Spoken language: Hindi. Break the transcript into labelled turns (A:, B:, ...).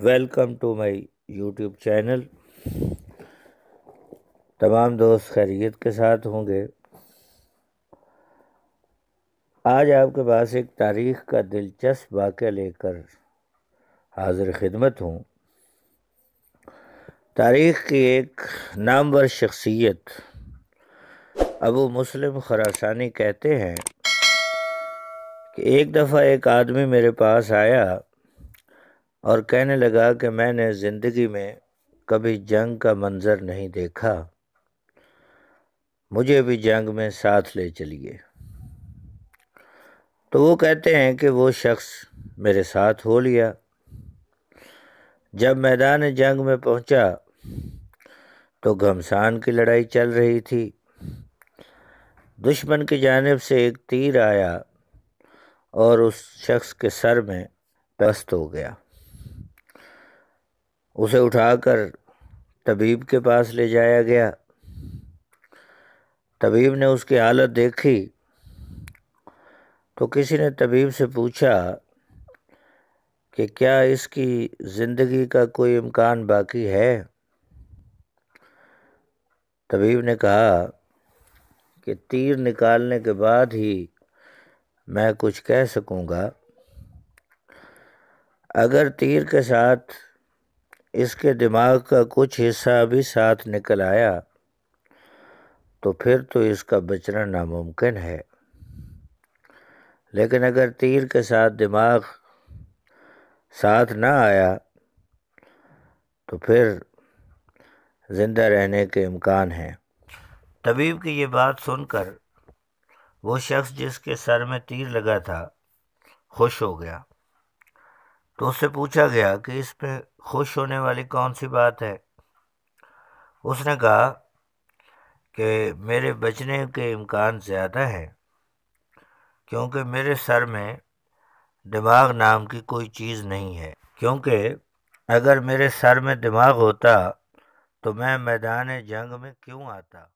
A: welcome to my YouTube channel तमाम दोस्त खैरियत के साथ होंगे आज आपके पास एक तारीख़ का दिलचस्प वाक़ लेकर हाजिर खिदमत हूँ तारीख़ की एक नामवर शख्सियत अबू मुस्लिम खरासानी कहते हैं कि एक दफ़ा एक आदमी मेरे पास आया और कहने लगा कि मैंने ज़िंदगी में कभी जंग का मंज़र नहीं देखा मुझे भी जंग में साथ ले चलिए तो वो कहते हैं कि वो शख्स मेरे साथ हो लिया जब मैदान जंग में पहुंचा तो घमसान की लड़ाई चल रही थी दुश्मन की जानब से एक तीर आया और उस शख्स के सर में दस्त हो गया उसे उठाकर तबीब के पास ले जाया गया तबीब ने उसकी हालत देखी तो किसी ने तबीब से पूछा कि क्या इसकी ज़िंदगी का कोई इम्कान बाकी है तबीब ने कहा कि तीर निकालने के बाद ही मैं कुछ कह सकूँगा अगर तीर के साथ इसके दिमाग का कुछ हिस्सा भी साथ निकल आया तो फिर तो इसका बचना नामुमकिन है लेकिन अगर तीर के साथ दिमाग साथ ना आया तो फिर ज़िंदा रहने के इम्कान हैं तबीब की ये बात सुनकर वो शख्स जिसके सर में तीर लगा था खुश हो गया तो उससे पूछा गया कि इसमें खुश होने वाली कौन सी बात है उसने कहा कि मेरे बचने के इम्कान ज़्यादा हैं क्योंकि मेरे सर में दिमाग नाम की कोई चीज़ नहीं है क्योंकि अगर मेरे सर में दिमाग होता तो मैं मैदान जंग में क्यों आता